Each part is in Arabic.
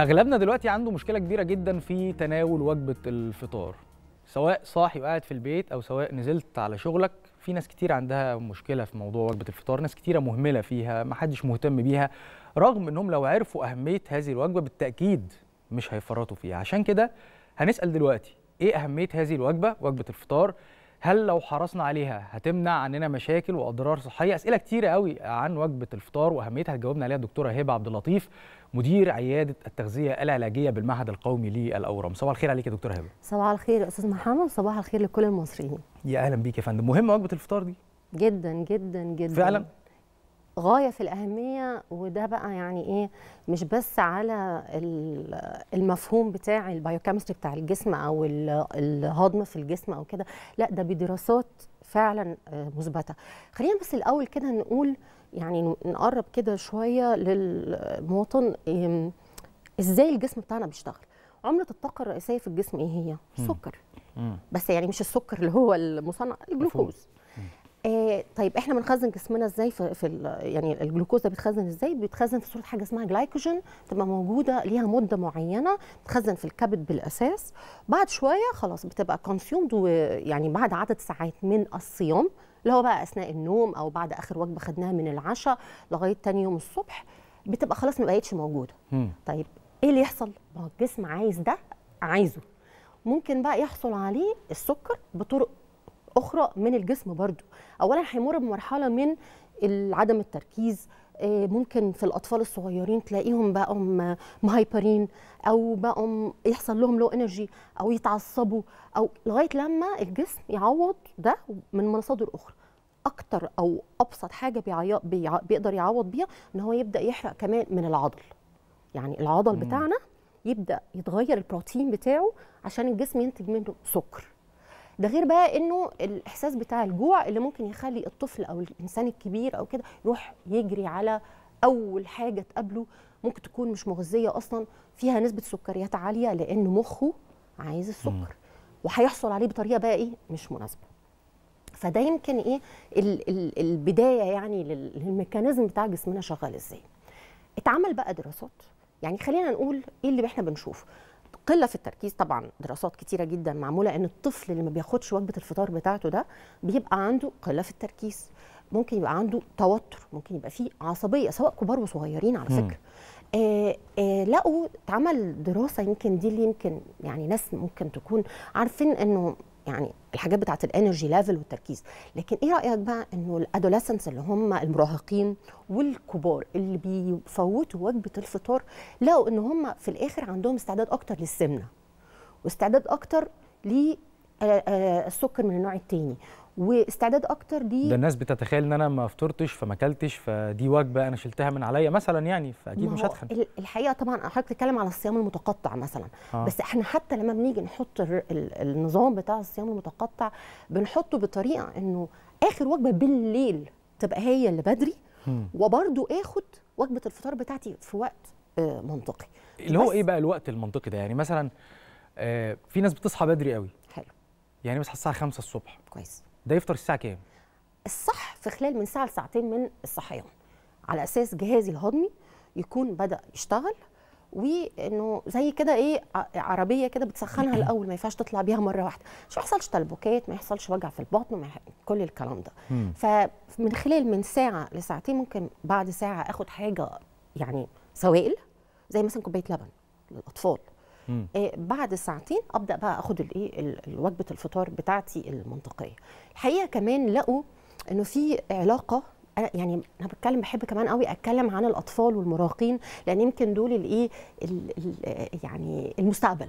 اغلبنا دلوقتي عنده مشكله كبيره جدا في تناول وجبه الفطار سواء صاحي وقاعد في البيت او سواء نزلت على شغلك في ناس كتير عندها مشكله في موضوع وجبه الفطار ناس كتيره مهمله فيها ما حدش مهتم بيها رغم انهم لو عرفوا اهميه هذه الوجبه بالتاكيد مش هيفرطوا فيها عشان كده هنسال دلوقتي ايه اهميه هذه الوجبه وجبه الفطار هل لو حرصنا عليها هتمنع عننا مشاكل واضرار صحيه اسئله كتيره قوي عن وجبه الفطار واهميتها جاوبنا عليها الدكتوره هبه عبد اللطيف مدير عياده التغذيه العلاجيه بالمعهد القومي للاورام صباح الخير عليك يا دكتوره هبه صباح الخير يا استاذ محمد وصباح الخير لكل المصريين يا اهلا بيك يا فندم مهمه وجبه الفطار دي جدا جدا جدا فعلا غايه في الاهميه وده بقى يعني ايه مش بس على المفهوم بتاع البايوكيمستري بتاع الجسم او الهضم في الجسم او كده لا ده بدراسات فعلا آه، مثبته خلينا بس الاول كده نقول يعني نقرب كده شويه للمواطن ازاي الجسم بتاعنا بيشتغل عمله الطاقه الرئيسيه في الجسم ايه هي السكر بس يعني مش السكر اللي هو المصنع الجلوكوز آه طيب احنا بنخزن جسمنا ازاي في, في يعني الجلوكوز ده بيتخزن ازاي بيتخزن في صوره حاجه اسمها جلايكوجين بتبقى موجوده ليها مده معينه بتتخزن في الكبد بالاساس بعد شويه خلاص بتبقى كونسيومد يعني بعد عدد ساعات من الصيام اللي هو بقى اثناء النوم او بعد اخر وجبه خدناها من العشاء لغايه ثاني يوم الصبح بتبقى خلاص ما بقتش موجوده طيب ايه اللي يحصل ما هو الجسم عايز ده عايزه ممكن بقى يحصل عليه السكر بطرق اخرى من الجسم برضو اولا هيمر بمرحله من عدم التركيز آه، ممكن في الاطفال الصغيرين تلاقيهم بقوا مهايبرين او بقوا يحصل لهم لو انرجي او يتعصبوا او لغايه لما الجسم يعوض ده من مصادر اخرى اكتر او ابسط حاجه بيقدر يعوض بيها ان هو يبدا يحرق كمان من العضل يعني العضل مم. بتاعنا يبدا يتغير البروتين بتاعه عشان الجسم ينتج منه سكر ده غير بقى انه الاحساس بتاع الجوع اللي ممكن يخلي الطفل او الانسان الكبير او كده يروح يجري على اول حاجه تقابله ممكن تكون مش مغذيه اصلا فيها نسبه سكريات عاليه لان مخه عايز السكر وهيحصل عليه بطريقه بقى ايه مش مناسبه فده يمكن ايه البدايه يعني للميكانيزم بتاع جسمنا شغال ازاي اتعمل بقى دراسات يعني خلينا نقول ايه اللي احنا بنشوفه قله في التركيز طبعا دراسات كتيره جدا معموله ان الطفل اللي ما بياخدش وجبه الفطار بتاعته ده بيبقى عنده قله في التركيز ممكن يبقى عنده توتر ممكن يبقى فيه عصبيه سواء كبار وصغيرين على فكره آه آه لقوا اتعمل دراسه يمكن دي اللي يمكن يعني ناس ممكن تكون عارفين انه يعني الحاجات بتاعه الانرجي ليفل والتركيز لكن ايه رايك بقى انه الادولسنس اللي هم المراهقين والكبار اللي بيفوتوا وجبه الفطار لقوا ان هم في الاخر عندهم استعداد اكتر للسمنه واستعداد اكتر للسكر من النوع الثاني واستعداد اكتر دي ده الناس بتتخيل ان انا ما فطرتش فما اكلتش فدي وجبه انا شلتها من عليا مثلا يعني فاكيد مش هتخن الحقيقه طبعا حضرتك بتتكلم على الصيام المتقطع مثلا آه. بس احنا حتى لما بنيجي نحط النظام بتاع الصيام المتقطع بنحطه بطريقه انه اخر وجبه بالليل تبقى هي اللي بدري وبرده اخد وجبه الفطار بتاعتي في وقت آه، منطقي اللي هو ايه بقى الوقت المنطقي ده يعني مثلا آه، في ناس بتصحى بدري قوي حلو يعني بتصحى الساعه 5 الصبح كويس ده يفطر الساعه كام الصح في خلال من ساعه لساعتين من الصحيان على اساس جهازي الهضمي يكون بدا يشتغل وانه زي كده ايه عربيه كده بتسخنها الاول ما ينفعش تطلع بيها مره واحده مش يحصلش تلبكات ما يحصلش وجع في البطن ما كل الكلام ده فمن خلال من ساعه لساعتين ممكن بعد ساعه اخد حاجه يعني سوائل زي مثلا كوبايه لبن للاطفال آه، بعد ساعتين ابدا بقى اخد الايه وجبه الفطار بتاعتي المنطقيه الحقيقه كمان لقوا انه في علاقه يعني انا بتكلم بحب كمان قوي اتكلم عن الاطفال والمراهقين لان يمكن دول الايه آه، يعني المستقبل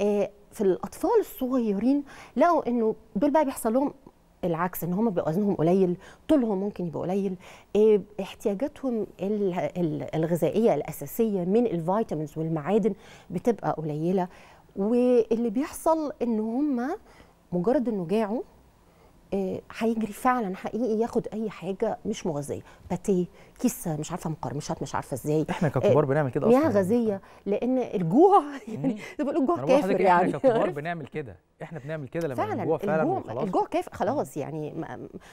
آه، في الاطفال الصغيرين لقوا انه دول بقى بيحصل لهم العكس ان هم بيبقى وزنهم قليل طولهم ممكن يبقى قليل آه، احتياجاتهم الغذائيه الاساسيه من الفيتامينز والمعادن بتبقى قليله واللي بيحصل ان هم مجرد انه جاعوا آه، هيجري فعلا حقيقي ياخد اي حاجه مش مغذيه باتيه كيس مش عارفه مقرمشات مش عارفه ازاي احنا آه، ككبار بنعمل كده اصلا مياه غازيه لان الجوع يعني بيقولوا الجوع كافر يعني احنا ككبار بنعمل كده احنا بنعمل كده لما فعلا الجوع فعلا الجوع, الجوع كافر خلاص يعني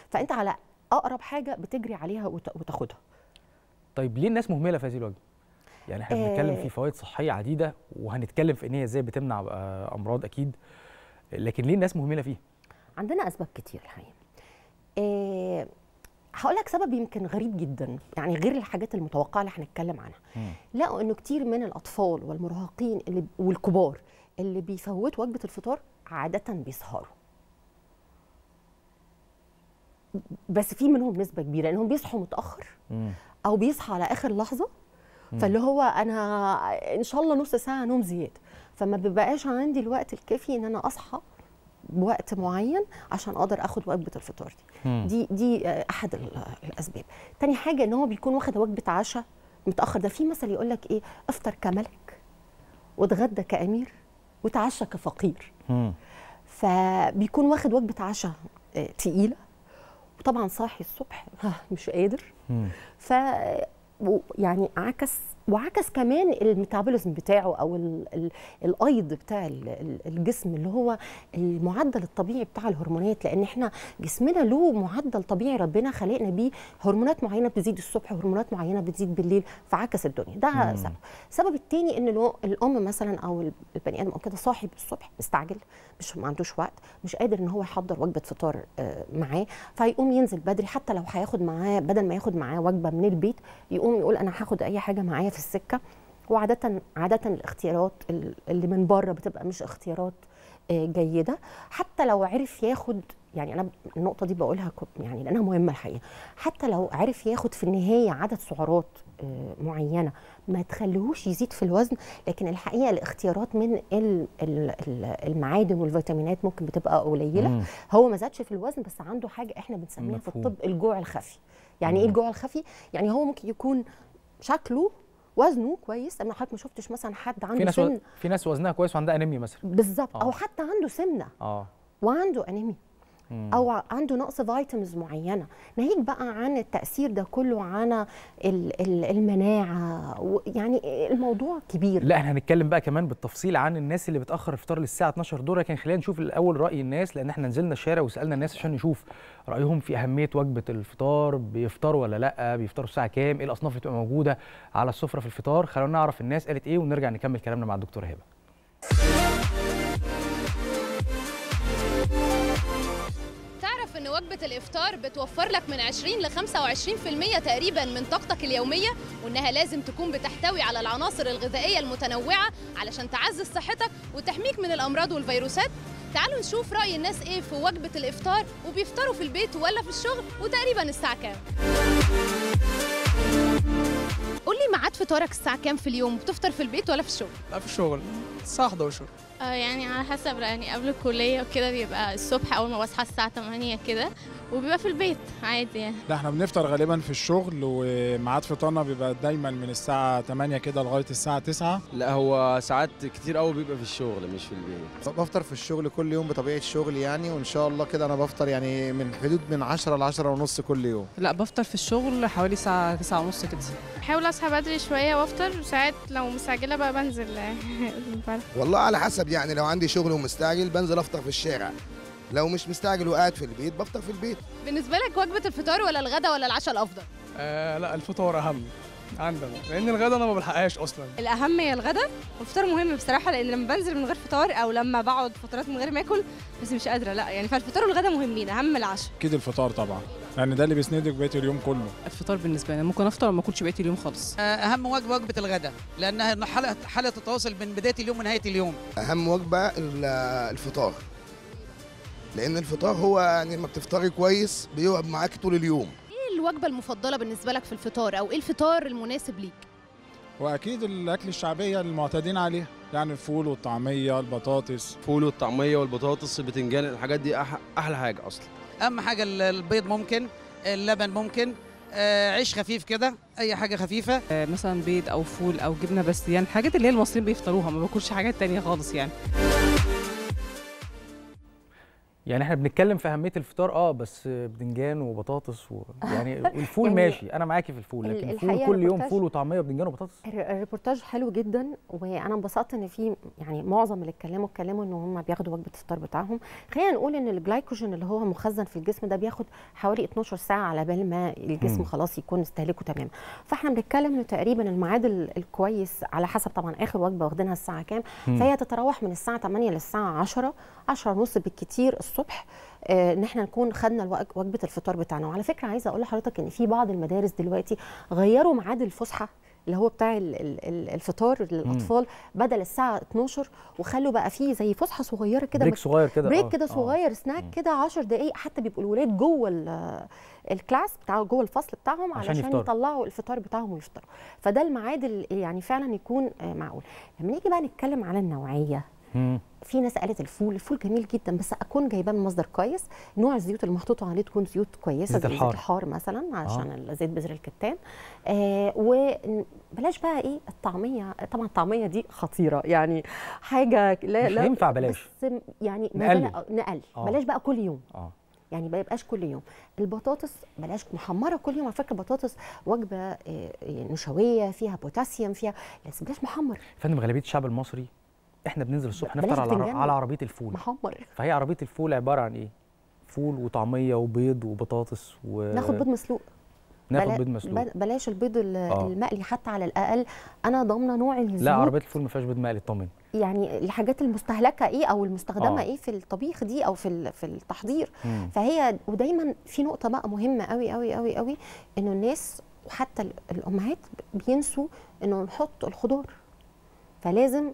فانت على اقرب حاجه بتجري عليها وتاخدها طيب ليه الناس مهمله في هذه الوجبه يعني احنا بنتكلم في آه. فوائد صحيه عديده وهنتكلم في ان هي ازاي بتمنع امراض اكيد لكن ليه الناس مهمله فيها عندنا اسباب كتير الحقيقه إيه هقول لك سبب يمكن غريب جدا يعني غير الحاجات المتوقعه اللي هنتكلم عنها لقوا انه كتير من الاطفال والمراهقين اللي والكبار اللي بيفوتوا وجبه الفطار عاده بيسهروا بس في منهم نسبه كبيره انهم بيصحوا متاخر او بيصحى على اخر لحظه فاللي هو انا ان شاء الله نص ساعه نوم زياده فما بيبقاش عندي الوقت الكافي ان انا اصحى بوقت معين عشان اقدر اخد وجبه الفطار دي مم. دي دي احد الاسباب تاني حاجه ان هو بيكون واخد وجبه عشاء متاخر ده في مثل يقول لك ايه افطر كملك واتغدى كامير وتعشى كفقير فبيكون واخد وجبه عشاء آه، تقيله وطبعا صاحي الصبح مش قادر ف يعني عكس وعكس كمان الميتابوليزم بتاعه او الايض بتاع الجسم اللي هو المعدل الطبيعي بتاع الهرمونات لان احنا جسمنا له معدل طبيعي ربنا خلقنا بيه هرمونات معينه بتزيد الصبح هرمونات معينه بتزيد بالليل فعكس الدنيا ده مم. سبب السبب الثاني ان الام مثلا او البني ادم او كده صاحي الصبح مستعجل مش ما عندوش وقت مش قادر ان هو يحضر وجبه فطار آه، معاه فيقوم ينزل بدري حتى لو هياخد معاه بدل ما ياخد معاه وجبه من البيت يقوم يقول انا هاخد اي حاجه معايا في السكه وعاده عاده الاختيارات اللي من بره بتبقى مش اختيارات آه، جيده حتى لو عرف ياخد يعني انا النقطه دي بقولها يعني لانها مهمه الحقيقه حتى لو عرف ياخد في النهايه عدد سعرات آه، معينه ما تخليهوش يزيد في الوزن لكن الحقيقه الاختيارات من المعادن والفيتامينات ممكن بتبقى قليله مم. هو ما زادش في الوزن بس عنده حاجه احنا بنسميها في الطب الجوع الخفي يعني إيه مم. ايه الجوع الخفي يعني هو ممكن يكون شكله وزنه كويس انا حضرتك ما شفتش مثلا حد عنده في ناس سمنه في ناس وزنها كويس وعندها انيميا مثلا بالظبط او آه. حتى عنده سمنه اه وعنده انيميا او عنده نقص فيتامينز معينه ناهيك بقى عن التاثير ده كله على المناعه يعني الموضوع كبير لا احنا هنتكلم بقى كمان بالتفصيل عن الناس اللي بتاخر الفطار للساعه 12 دور لكن خلينا نشوف الاول راي الناس لان احنا نزلنا الشارع وسالنا الناس عشان نشوف رايهم في اهميه وجبه الفطار بيفطروا ولا لا بيفطروا الساعه كام ايه الاصناف اللي بتبقى موجوده على السفره في الفطار خلونا نعرف الناس قالت ايه ونرجع نكمل كلامنا مع الدكتوره هبه وجبه الافطار بتوفر لك من 20 ل 25% تقريبا من طاقتك اليوميه وانها لازم تكون بتحتوي على العناصر الغذائيه المتنوعه علشان تعزز صحتك وتحميك من الامراض والفيروسات تعالوا نشوف راي الناس ايه في وجبه الافطار وبيفطروا في البيت ولا في الشغل وتقريبا الساعه كام قول لي ميعاد فطارك الساعه كام في اليوم بتفطر في البيت ولا في الشغل لا في الشغل الساعه 11 آه، يعني على حسب يعني قبل الكليه وكده بيبقى الصبح اول ما بصحى الساعه 8 كده وبيبقى في البيت عادي يعني لا احنا بنفطر غالبا في الشغل وميعاد فطارنا بيبقى دايما من الساعه 8 كده لغايه الساعه 9 لا هو ساعات كتير قوي بيبقى في الشغل مش في البيت بفطر في الشغل كل يوم بطبيعه شغلي يعني وان شاء الله كده انا بفطر يعني من حدود من 10 ل 10 ونص كل يوم لا بفطر في الشغل حوالي الساعه 9 ونص كده بحاول اصحى بدري شويه وافطر وساعات لو مستعجله بقى بنزل والله على حسب يعني لو عندي شغل ومستعجل بنزل افطر في الشارع لو مش مستعجل وقاعد في البيت بفطر في البيت بالنسبه لك وجبه الفطار ولا الغداء ولا العشاء الافضل آه لا الفطار اهم عندنا لان الغداء انا ما بلحقهاش اصلا الاهم هي الغداء والفطار مهم بصراحه لان لما بنزل من غير فطار او لما بقعد فترات من غير ما اكل بس مش قادره لا يعني فالفطار والغداء مهمين اهم العشاء اكيد الفطار طبعا يعني ده اللي بيسندك بقيه اليوم كله الفطار بالنسبه لي ممكن افطر وما اكلش بقيه اليوم خالص آه، اهم وجبه وجبه الغداء لانها حاله حاله تتواصل بين بدايه اليوم ونهايه اليوم اهم وجبه الفطار لان الفطار هو يعني لما بتفطري كويس بيقعد معاكي طول اليوم ايه الوجبه المفضله بالنسبه لك في الفطار او ايه الفطار المناسب ليك واكيد الاكل الشعبيه المعتادين عليها يعني الفول والطعميه البطاطس فول والطعميه والبطاطس البتنجان الحاجات دي أح احلى حاجه اصلا اهم حاجه البيض ممكن اللبن ممكن آه عيش خفيف كده اي حاجه خفيفه آه مثلا بيض او فول او جبنه بس يعني الحاجات اللي هي المصريين بيفطروها ما باكلش حاجات تانية خالص يعني يعني احنا بنتكلم في اهميه الفطار اه بس بدنجان وبطاطس و... يعني الفول يعني ماشي انا معاكي في الفول لكن الفول كل يوم فول وطعميه بدنجان وبطاطس الريبورتاج حلو جدا وانا انبسطت ان في يعني معظم اللي اتكلموا اتكلموا ان هم بياخدوا وجبه الفطار بتاعهم خلينا نقول ان الجلايكوجين اللي هو مخزن في الجسم ده بياخد حوالي 12 ساعه على بال ما الجسم م. خلاص يكون استهلكه تمام فاحنا بنتكلم انه تقريبا الميعاد الكويس على حسب طبعا اخر وجبه واخدينها الساعه كام فهي تتراوح من الساعه 8 للساعه 10 10 ونص بالكثير الصبح آه، ان احنا نكون خدنا وجبه الفطار بتاعنا وعلى فكره عايزه اقول لحضرتك ان في بعض المدارس دلوقتي غيروا ميعاد الفسحه اللي هو بتاع الفطار للاطفال بدل الساعه 12 وخلوا بقى فيه زي فسحه صغيره كده بريك صغير كده بريك آه، كده آه. صغير سناك كده 10 دقائق حتى بيبقوا الولاد جوه الكلاس بتاع جوه الفصل بتاعهم علشان, عشان يطلعوا الفطار بتاعهم ويفطروا فده الميعاد يعني فعلا يكون معقول لما نيجي بقى نتكلم على النوعيه في ناس قالت الفول الفول جميل جدا بس اكون جايباه من مصدر كويس نوع الزيوت اللي محطوطه عليه تكون زيوت كويسه زيت الحار. الحار مثلا علشان آه. زيت بذر الكتان آه وبلاش بقى ايه الطعميه طبعا الطعميه دي خطيره يعني حاجه لا مش لا ينفع بلاش بس يعني نقل نقل آه. بلاش بقى كل يوم آه. يعني ما يبقاش كل يوم البطاطس بلاش محمره كل يوم على فكره البطاطس وجبه آه، نشويه فيها بوتاسيوم فيها بس بلاش محمر فندم غالبيه الشعب المصري احنا بننزل الصبح نفطر على, على عربيه الفول محمر فهي عربيه الفول عباره عن ايه فول وطعميه وبيض وبطاطس و... ناخد بيض مسلوق ناخد بيض مسلوق بلاش البيض آه. المقلي حتى على الاقل انا ضامنه نوع الزيوت لا عربيه الفول ما فيهاش بيض مقلي اطمن يعني الحاجات المستهلكه ايه او المستخدمه آه. ايه في الطبيخ دي او في في التحضير مم. فهي ودايما في نقطه بقى مهمه قوي قوي قوي قوي انه الناس وحتى الامهات بينسوا انه نحط الخضار فلازم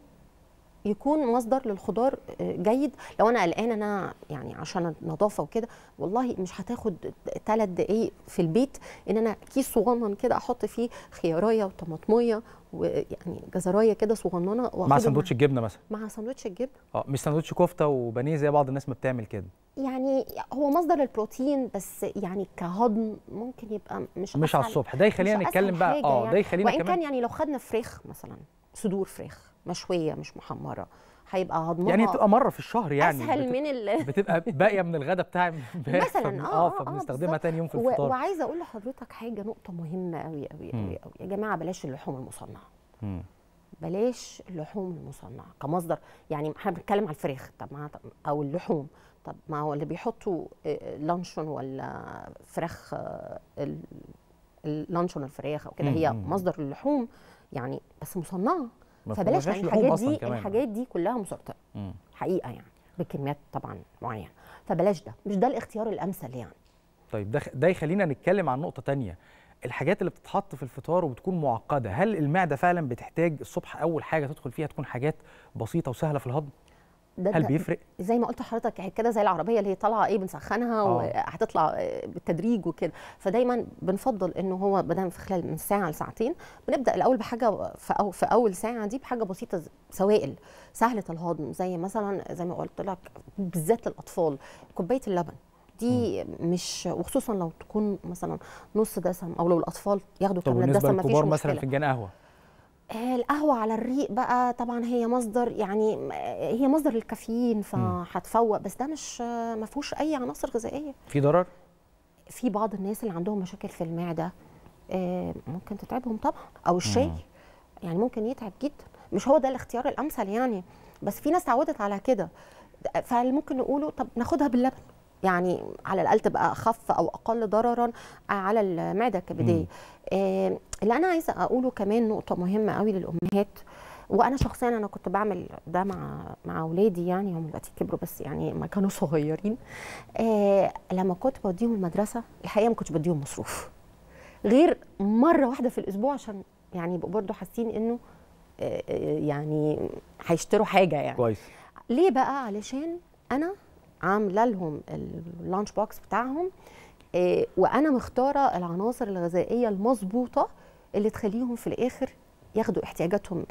يكون مصدر للخضار آه، جيد لو انا قلقانه انا يعني عشان النظافه وكده والله مش هتاخد ثلاث دقائق في البيت ان انا كيس صغنن كده احط فيه خياريه وطماطميه ويعني جزرايه كده صغننه مع سندوتش الجبنه مثلا مع سندوتش الجبنه اه مش سندوتش كفته وبانيه زي بعض الناس ما بتعمل كده يعني هو مصدر للبروتين بس يعني كهضم ممكن يبقى مش مش على الصبح ده يخلينا نتكلم بقى اه ده يعني. يخلينا وان كان يعني لو خدنا فريخ مثلا صدور فريخ مشويه مش محمره هيبقى هضمها يعني تبقى مره في الشهر يعني اسهل بتبقى من ال... بتبقى باقيه من الغداء بتاع مثلا آه،, اه اه فبنستخدمها آه تاني يوم في الفطار وعايزه اقول لحضرتك حاجه نقطه مهمه قوي قوي قوي قوي يا جماعه بلاش اللحوم المصنعه بلاش اللحوم المصنعه كمصدر يعني احنا بنتكلم على الفراخ طب ما او اللحوم طب ما هو اللي بيحطوا آه، لانشون ولا فراخ آه، اللانشون الفراخ او كده هي مصدر اللحوم يعني بس مصنعه فبلاش الحاجات دي الحاجات دي كلها مسرطنه حقيقه يعني بكميات طبعا معينه فبلاش ده مش ده الاختيار الامثل يعني طيب ده ده يخلينا نتكلم عن نقطه تانية الحاجات اللي بتتحط في الفطار وبتكون معقده هل المعده فعلا بتحتاج الصبح اول حاجه تدخل فيها تكون حاجات بسيطه وسهله في الهضم ده هل ده بيفرق زي ما قلت لحضرتك كده زي العربيه اللي هي طالعه ايه بنسخنها وهتطلع آه. بالتدريج وكده فدايما بنفضل انه هو بدل في خلال من ساعه لساعتين بنبدا الاول بحاجه في, أو في اول ساعه دي بحاجه بسيطه سوائل سهله الهضم زي مثلا زي ما قلت لك بالذات للاطفال كوبايه اللبن دي مش وخصوصا لو تكون مثلا نص دسم او لو الاطفال ياخدوا كامل الدسم مفيش مشكله طب مثلا فنجان قهوه القهوة على الريق بقى طبعا هي مصدر يعني هي مصدر الكافيين فهتفوق بس ده مش ما فيهوش أي عناصر غذائية في ضرر؟ في بعض الناس اللي عندهم مشاكل في المعدة آه، ممكن تتعبهم طبعا أو الشاي يعني ممكن يتعب جدا مش هو ده الاختيار الأمثل يعني بس في ناس اتعودت على كده فممكن نقوله طب ناخدها باللبن يعني على الاقل تبقى اخف او اقل ضررا على المعده الكبديه اللي انا عايزه اقوله كمان نقطه مهمه قوي للامهات وانا شخصيا انا كنت بعمل ده مع مع اولادي يعني هم دلوقتي كبروا بس يعني ما كانوا صغيرين آه لما كنت بوديهم المدرسه الحقيقه ما كنتش بديهم مصروف غير مره واحده في الاسبوع عشان يعني يبقوا برضه حاسين انه آه يعني هيشتروا حاجه يعني كويس ليه بقى علشان انا عامله لهم اللانش بوكس بتاعهم آه وانا مختاره العناصر الغذائيه المظبوطه اللي تخليهم في الاخر ياخدوا احتياجاتهم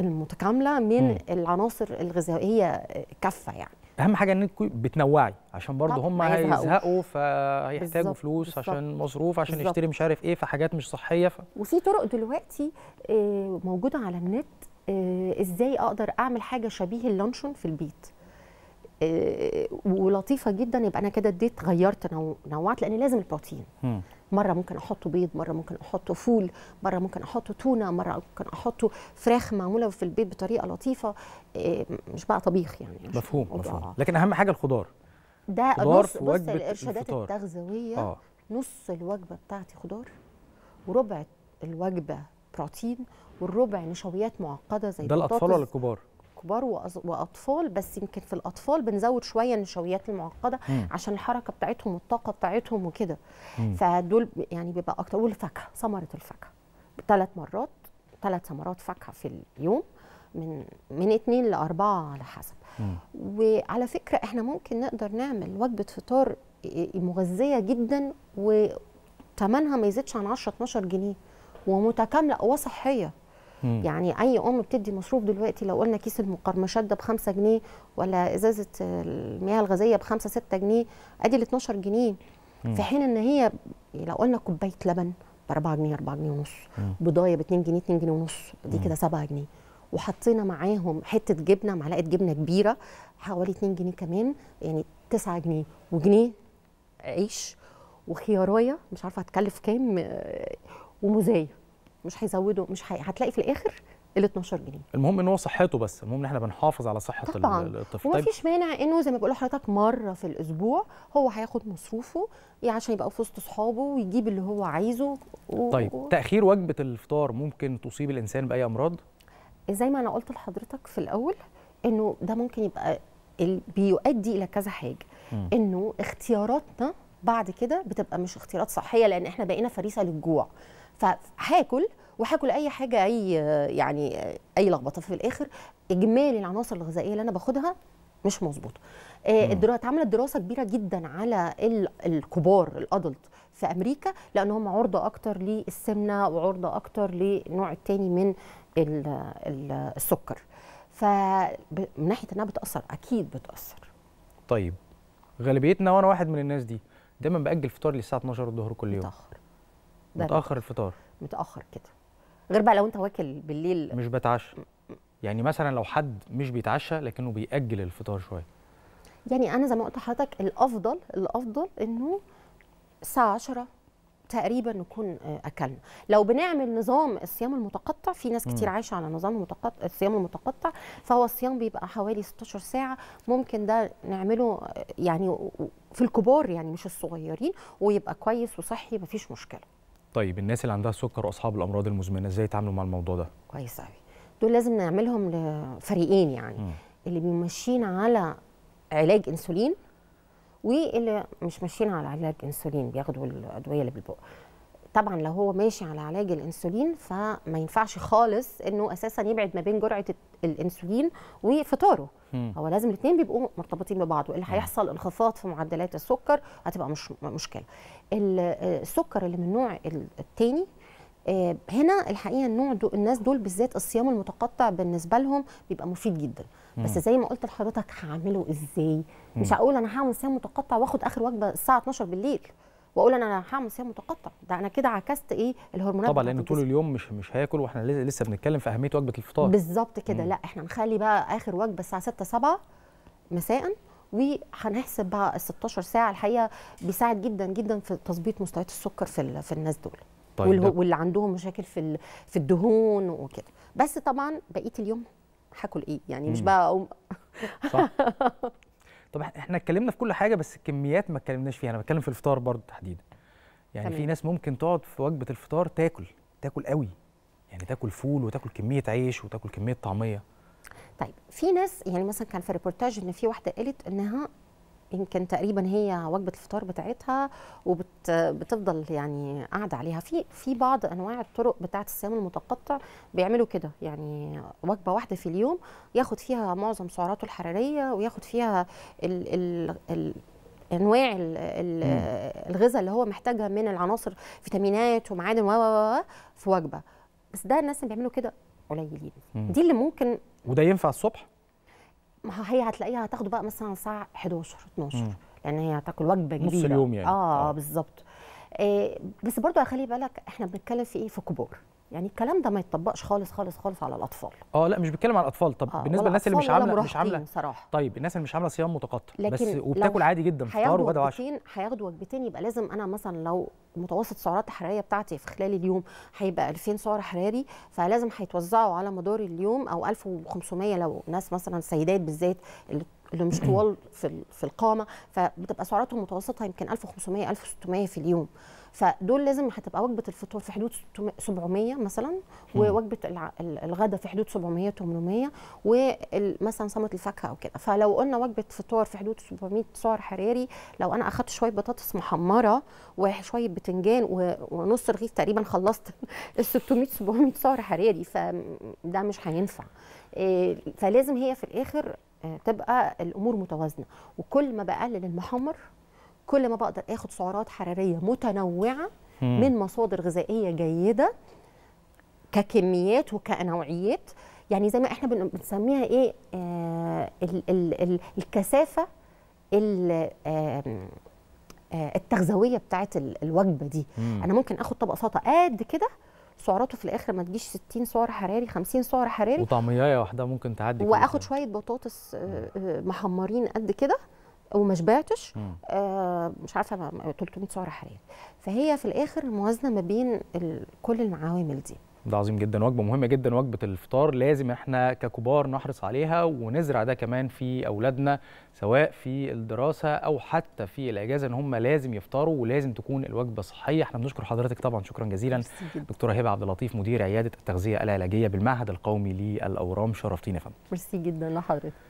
المتكامله من م. العناصر الغذائيه كافه يعني اهم حاجه انك بتنوعي عشان برضه هم هيزهقوا فهيحتاجوا فلوس بالزبط. عشان مصروف عشان بالزبط. يشتري مش عارف ايه فحاجات مش صحيه ف... وفي طرق دلوقتي آه، موجوده على النت آه، ازاي اقدر اعمل حاجه شبيه اللانشون في البيت آه، ولطيفه جدا يبقى انا كده اديت غيرت نوعت لان لازم البروتين مره ممكن احطه بيض مره ممكن احطه فول مره ممكن احطه تونه مره ممكن احطه فراخ معموله في البيت بطريقه لطيفه آه، مش بقى طبيخ يعني مفهوم مفهوم لكن اهم حاجه الخضار ده خضار نص بص الارشادات التغذويه آه. نص الوجبه بتاعتي خضار وربع الوجبه بروتين والربع نشويات معقده زي ده الاطفال ولا الكبار كبار واطفال بس يمكن في الاطفال بنزود شويه النشويات المعقده مم. عشان الحركه بتاعتهم والطاقه بتاعتهم وكده فدول يعني بيبقى اكتر والفاكهه ثمره الفاكهه ثلاث مرات ثلاث ثمرات فاكهه في اليوم من من اثنين لاربعه على حسب مم. وعلى فكره احنا ممكن نقدر نعمل وجبه فطار مغذيه جدا وثمنها ما يزيدش عن 10 12 جنيه ومتكامله وصحيه يعني اي ام بتدي مصروف دلوقتي لو قلنا كيس المقرمشات ده ب 5 جنيه ولا ازازه المياه الغازيه ب 5 6 جنيه ادي ال 12 جنيه مم. في حين ان هي لو قلنا كوبايه لبن ب 4 جنيه 4 جنيه ونص بضايه ب 2 جنيه 2 جنيه ونص دي كده 7 جنيه وحطينا معاهم حته جبنه معلقه جبنه كبيره حوالي 2 جنيه كمان يعني 9 جنيه وجنيه عيش وخيارايه مش عارفه هتكلف كام آه، ومزايا مش هيزودوا مش هي... هتلاقي في الاخر ال 12 جنيه المهم ان هو صحته بس المهم ان احنا بنحافظ على صحه طبعا الطفل طبعا ومفيش مانع انه زي ما بقول لحضرتك مره في الاسبوع هو هياخد مصروفه يعني عشان يبقى في وسط اصحابه ويجيب اللي هو عايزه و... طيب و... تاخير وجبه الفطار ممكن تصيب الانسان باي امراض زي ما انا قلت لحضرتك في الاول انه ده ممكن يبقى بيؤدي الى كذا حاجه انه اختياراتنا بعد كده بتبقى مش اختيارات صحيه لان احنا بقينا فريسه للجوع فهاكل وهاكل اي حاجه اي يعني اي لخبطه في الاخر اجمالي العناصر الغذائيه اللي انا باخدها مش مظبوطه آه، اتعملت دراسه كبيره جدا على الكبار الادلت في امريكا لان هم عرضه اكتر للسمنه وعرضه اكتر للنوع الثاني من السكر فمن ناحيه انها بتاثر اكيد بتاثر طيب غالبيتنا وانا واحد من الناس دي دايما باجل فطار للساعه 12 الظهر كل يوم متأخر. متاخر الفطار متاخر كده غير بقى لو انت واكل بالليل مش بتعشى يعني مثلا لو حد مش بيتعشى لكنه بيأجل الفطار شويه يعني انا زي ما قلت لحضرتك الافضل الافضل انه الساعه 10 تقريبا نكون آه، اكلنا لو بنعمل نظام الصيام المتقطع في ناس كتير عايشه على نظام المتقطع الصيام المتقطع فهو الصيام بيبقى حوالي 16 ساعه ممكن ده نعمله آه، يعني في الكبار يعني مش الصغيرين ويبقى كويس وصحي مفيش مشكله طيب الناس اللي عندها السكر واصحاب الامراض المزمنه ازاي يتعاملوا مع الموضوع ده كويس قوي دول لازم نعملهم لفريقين يعني م. اللي ماشيين على علاج انسولين واللي مش ماشيين على علاج انسولين بياخدوا الادويه اللي بالبق طبعا لو هو ماشي على علاج الانسولين فما ينفعش خالص انه اساسا يبعد ما بين جرعه الانسولين وفطاره هو لازم الاثنين بيبقوا مرتبطين ببعض واللي هيحصل انخفاض في معدلات السكر هتبقى مش مشكله السكر اللي من النوع الثاني آه، هنا الحقيقه النوع دو الناس دول بالذات الصيام المتقطع بالنسبه لهم بيبقى مفيد جدا بس زي ما قلت لحضرتك هعمله ازاي مش هقول انا هعمل صيام متقطع واخد اخر وجبه الساعه 12 بالليل واقول انا هعمل صيام متقطع ده انا كده عكست ايه الهرمونات طبعا لان طول اليوم مش مش هاكل واحنا لسه بنتكلم في اهميه وجبه الفطار بالظبط كده لا احنا نخلي بقى اخر وجبه الساعه 6 7 مساء وهنحسب بقى ال 16 ساعه الحقيقه بيساعد جدا جدا في تظبيط مستويات السكر في في الناس دول طيب واللي عندهم مشاكل في في الدهون وكده بس طبعا بقيه اليوم هاكل ايه يعني مش بقى اقوم صح طب احنا اتكلمنا في كل حاجه بس الكميات ما اتكلمناش فيها انا بتكلم في الفطار برضه تحديدا يعني تمام. في ناس ممكن تقعد في وجبه الفطار تاكل تاكل قوي يعني تاكل فول وتاكل كميه عيش وتاكل كميه طعميه طيب في ناس يعني مثلا كان في ريبورتاج ان في واحده قالت انها يمكن تقريبا هي وجبه الفطار بتاعتها وبتفضل يعني قاعده عليها في في بعض انواع الطرق بتاعه الصيام المتقطع بيعملوا كده يعني وجبه واحده في اليوم ياخد فيها معظم سعراته الحراريه وياخد فيها ال ال ال انواع الغذاء اللي هو محتاجها من العناصر فيتامينات ومعادن و في وجبه بس ده الناس اللي بيعملوا كده قليلين دي اللي ممكن وده ينفع الصبح ما هي هتلاقيها هتاخده بقى مثلا الساعه 11 12 مم. لان هي هتاكل وجبه كبيره نص اليوم يعني اه, آه. بالظبط آه بس برضو خلي بالك احنا بنتكلم في ايه في كبار يعني الكلام ده ما يتطبقش خالص خالص خالص على الاطفال اه لا مش بتكلم على الاطفال طب آه بالنسبه للناس اللي مش عامله مش عامله صراحه طيب الناس اللي مش عامله صيام متقطع بس وبتاكل عادي جدا فطار وغدا وعشاء هياخدوا وجبتين يبقى لازم انا مثلا لو متوسط سعرات الحراريه بتاعتي في خلال اليوم هيبقى 2000 سعر حراري فلازم هيتوزعوا على مدار اليوم او 1500 لو ناس مثلا سيدات بالذات اللي اللي مش طوال في في القامه فبتبقى سعراتهم متوسطه يمكن 1500 1600 في اليوم فدول لازم هتبقى وجبه الفطور في حدود 700 مثلا ووجبه الغداء في حدود 700 800 ومثلا صمت الفاكهه او كده فلو قلنا وجبه فطار في حدود 700 سعر حراري لو انا اخدت شويه بطاطس محمره وشويه بتنجان ونص رغيف تقريبا خلصت ال 600 700 سعر حراري فده مش هينفع آه، فلازم هي في الاخر آه، تبقى الامور متوازنه وكل ما بقلل المحمر كل ما بقدر اخد سعرات حراريه متنوعه من مصادر غذائيه جيده ككميات وكنوعيات يعني زي ما احنا بنسميها ايه آه ال ال ال الكثافه آه، آه، التغذويه بتاعت الوجبه دي مم. انا ممكن اخد طبق سلطه قد كده سعراته في الاخر ما تجيش 60 سعر حراري 50 سعر حراري وطعميه واحده ممكن تعدي واخد شويه بطاطس آه، محمرين قد كده وما شبعتش آه مش عارفه 300 سعره حراريه فهي في الاخر الموازنه ما بين كل العوامل دي ده عظيم جدا وجبه مهمه جدا وجبه الفطار لازم احنا ككبار نحرص عليها ونزرع ده كمان في اولادنا سواء في الدراسه او حتى في الاجازه ان هم لازم يفطروا ولازم تكون الوجبه صحيه احنا بنشكر حضرتك طبعا شكرا جزيلا دكتوره هبه عبد اللطيف مدير عياده التغذيه العلاجيه بالمعهد القومي للاورام شرفتينا يا فندم ميرسي جدا لحضرتك